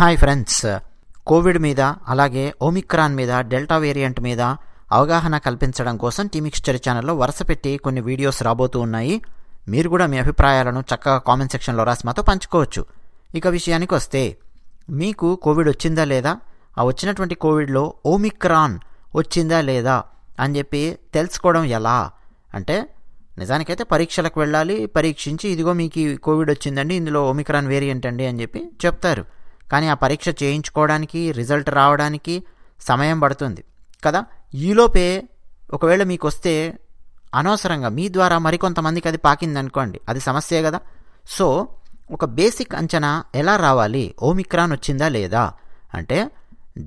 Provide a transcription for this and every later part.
hi friends Covid మీద అలాగే Omicron మీద డెల్టా వేరియంట్ మీద అవగాహన కల్పించడం కోసం టీమిక్స్చర్ ఛానల్లో వరుస పెట్టి కొన్ని వీడియోస్ రాబోతూ ఉన్నాయి మీరు కూడా మీ అభిప్రాయాలను చక్కగా కామెంట్ సెక్షన్లో రాసి మాతో పంచుకోవచ్చు ఇక విషయానికి వస్తే మీకు కోవిడ్ వచ్చిందా లేదా ఆ వచ్చినటువంటి కోవిడ్లో ఓమిక్రాన్ వచ్చిందా లేదా అని చెప్పి తెలుసుకోవడం ఎలా అంటే నిజానికైతే పరీక్షలకు వెళ్ళాలి పరీక్షించి ఇదిగో మీకు కోవిడ్ వచ్చిందండి ఇందులో ఒమిక్రాన్ వేరియంట్ అండి అని చెప్పి చెప్తారు కానీ ఆ పరీక్ష చేయించుకోవడానికి రిజల్ట్ రావడానికి సమయం పడుతుంది కదా ఈలోపే ఒకవేళ మీకు వస్తే అనవసరంగా మీ ద్వారా మరికొంతమందికి అది పాకింది అనుకోండి అది సమస్యే కదా సో ఒక బేసిక్ అంచనా ఎలా రావాలి ఓమిక్రాన్ వచ్చిందా లేదా అంటే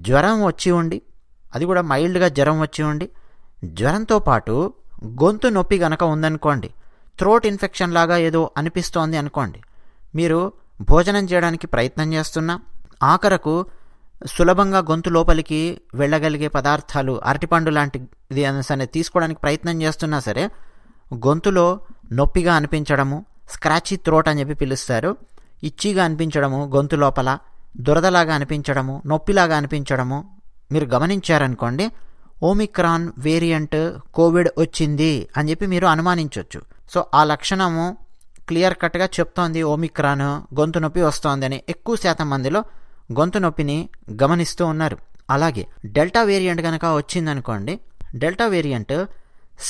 జ్వరం వచ్చి ఉండి అది కూడా మైల్డ్గా జ్వరం వచ్చి ఉండి జ్వరంతో పాటు గొంతు నొప్పి గనక ఉందనుకోండి థ్రోట్ ఇన్ఫెక్షన్ లాగా ఏదో అనిపిస్తోంది అనుకోండి మీరు భోజనం చేయడానికి ప్రయత్నం చేస్తున్నా ఆఖరకు సులభంగా గొంతు లోపలికి వెళ్ళగలిగే పదార్థాలు అరటిపండు లాంటిది సరే తీసుకోవడానికి ప్రయత్నం చేస్తున్నా సరే గొంతులో నొప్పిగా అనిపించడము స్క్రాచీ త్రోట్ అని చెప్పి పిలుస్తారు ఇచ్చిగా అనిపించడము గొంతు లోపల దురదలాగా అనిపించడము నొప్పిలాగా అనిపించడము మీరు గమనించారనుకోండి ఓమిక్రాన్ వేరియంట్ కోవిడ్ వచ్చింది అని చెప్పి మీరు అనుమానించవచ్చు సో ఆ లక్షణము క్లియర్ కట్గా చెప్తోంది ఓమిక్రాన్ గొంతు నొప్పి వస్తోందని ఎక్కువ శాతం మందిలో గొంతు నొప్పిని గమనిస్తూ ఉన్నారు అలాగే డెల్టా వేరియంట్ కనుక వచ్చిందనుకోండి డెల్టా వేరియంట్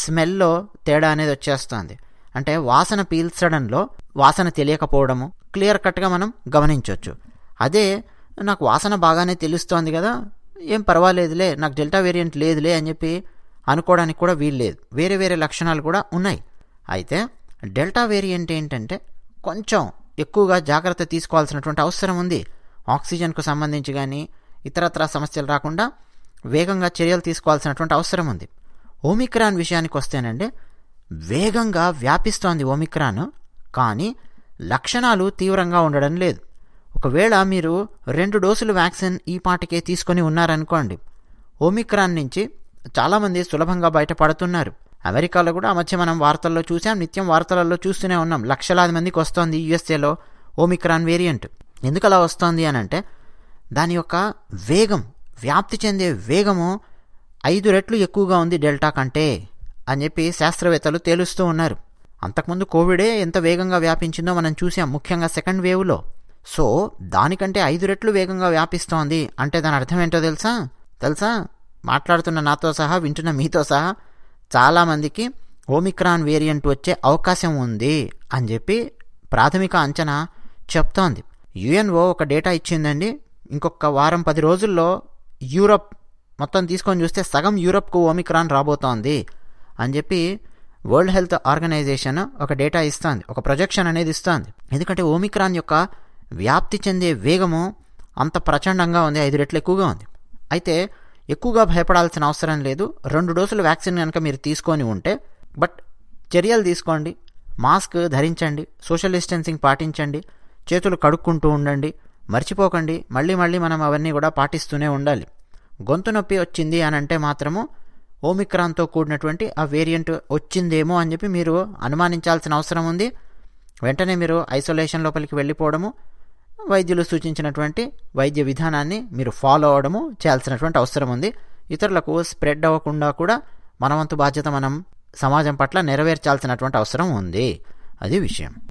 స్మెల్లో తేడా అనేది వచ్చేస్తుంది అంటే వాసన పీల్చడంలో వాసన తెలియకపోవడము క్లియర్ కట్గా మనం గమనించవచ్చు అదే నాకు వాసన బాగానే తెలుస్తోంది కదా ఏం పర్వాలేదులే నాకు డెల్టా వేరియంట్ లేదులే అని చెప్పి అనుకోవడానికి కూడా వీలు లేదు వేరే వేరే లక్షణాలు కూడా ఉన్నాయి అయితే డెల్టా వేరియంట్ ఏంటంటే కొంచెం ఎక్కువగా జాగ్రత్త తీసుకోవాల్సినటువంటి అవసరం ఉంది ఆక్సిజన్కు సంబంధించి కానీ ఇతరత్ర సమస్యలు రాకుండా వేగంగా చర్యలు తీసుకోవాల్సినటువంటి అవసరం ఉంది ఓమిక్రాన్ విషయానికి వస్తేనండి వేగంగా వ్యాపిస్తోంది ఓమిక్రాన్ కానీ లక్షణాలు తీవ్రంగా ఉండడం లేదు ఒకవేళ మీరు రెండు డోసులు వ్యాక్సిన్ ఈ పాటికే తీసుకొని ఉన్నారనుకోండి ఓమిక్రాన్ నుంచి చాలామంది సులభంగా బయటపడుతున్నారు అమెరికాలో కూడా ఆ మధ్య మనం వార్తల్లో చూసాం నిత్యం వార్తలలో చూస్తూనే ఉన్నాం లక్షలాది మందికి వస్తోంది యుఎస్ఏలో ఓమిక్రాన్ వేరియంట్ ఎందుకు అలా వస్తోంది అని అంటే దాని యొక్క వేగం వ్యాప్తి చెందే వేగము ఐదు రెట్లు ఎక్కువగా ఉంది డెల్టా కంటే అని చెప్పి శాస్త్రవేత్తలు తేలుస్తూ ఉన్నారు అంతకుముందు కోవిడే ఎంత వేగంగా వ్యాపించిందో మనం చూసాం ముఖ్యంగా సెకండ్ వేవ్లో సో దానికంటే ఐదు రెట్లు వేగంగా వ్యాపిస్తోంది అంటే దాని అర్థం ఏంటో తెలుసా తెలుసా మాట్లాడుతున్న నాతో సహా వింటున్న మీతో సహా చాలామందికి ఓమిక్రాన్ వేరియంట్ వచ్చే అవకాశం ఉంది అని చెప్పి ప్రాథమిక అంచనా చెప్తోంది యుఎన్ఓ ఒక డేటా ఇచ్చిందండి ఇంకొక వారం పది రోజుల్లో యూరప్ మొత్తం తీసుకొని చూస్తే సగం యూరప్కు ఓమిక్రాన్ రాబోతోంది అని చెప్పి వరల్డ్ హెల్త్ ఆర్గనైజేషన్ ఒక డేటా ఇస్తోంది ఒక ప్రొజెక్షన్ అనేది ఇస్తోంది ఎందుకంటే ఓమిక్రాన్ యొక్క వ్యాప్తి చెందే వేగము అంత ప్రచండంగా ఉంది ఐదు రెట్లు ఎక్కువగా ఉంది అయితే ఎక్కువగా భయపడాల్సిన అవసరం లేదు రెండు డోసులు వ్యాక్సిన్ కనుక మీరు తీసుకొని ఉంటే బట్ చర్యలు తీసుకోండి మాస్క్ ధరించండి సోషల్ డిస్టెన్సింగ్ పాటించండి చేతులు కడుక్కుంటూ ఉండండి మర్చిపోకండి మళ్ళీ మళ్ళీ మనం అవన్నీ కూడా పాటిస్తూనే ఉండాలి గొంతు నొప్పి వచ్చింది అని అంటే మాత్రము ఓమిక్రాన్తో కూడినటువంటి ఆ వేరియంట్ వచ్చిందేమో అని చెప్పి మీరు అనుమానించాల్సిన అవసరం ఉంది వెంటనే మీరు ఐసోలేషన్ లోపలికి వెళ్ళిపోవడము వైద్యులు సూచించినటువంటి వైద్య విధానాన్ని మీరు ఫాలో అవడము చేయాల్సినటువంటి అవసరం ఉంది ఇతరులకు స్ప్రెడ్ అవ్వకుండా కూడా మనవంతు బాధ్యత మనం సమాజం పట్ల నెరవేర్చాల్సినటువంటి అవసరం ఉంది అది విషయం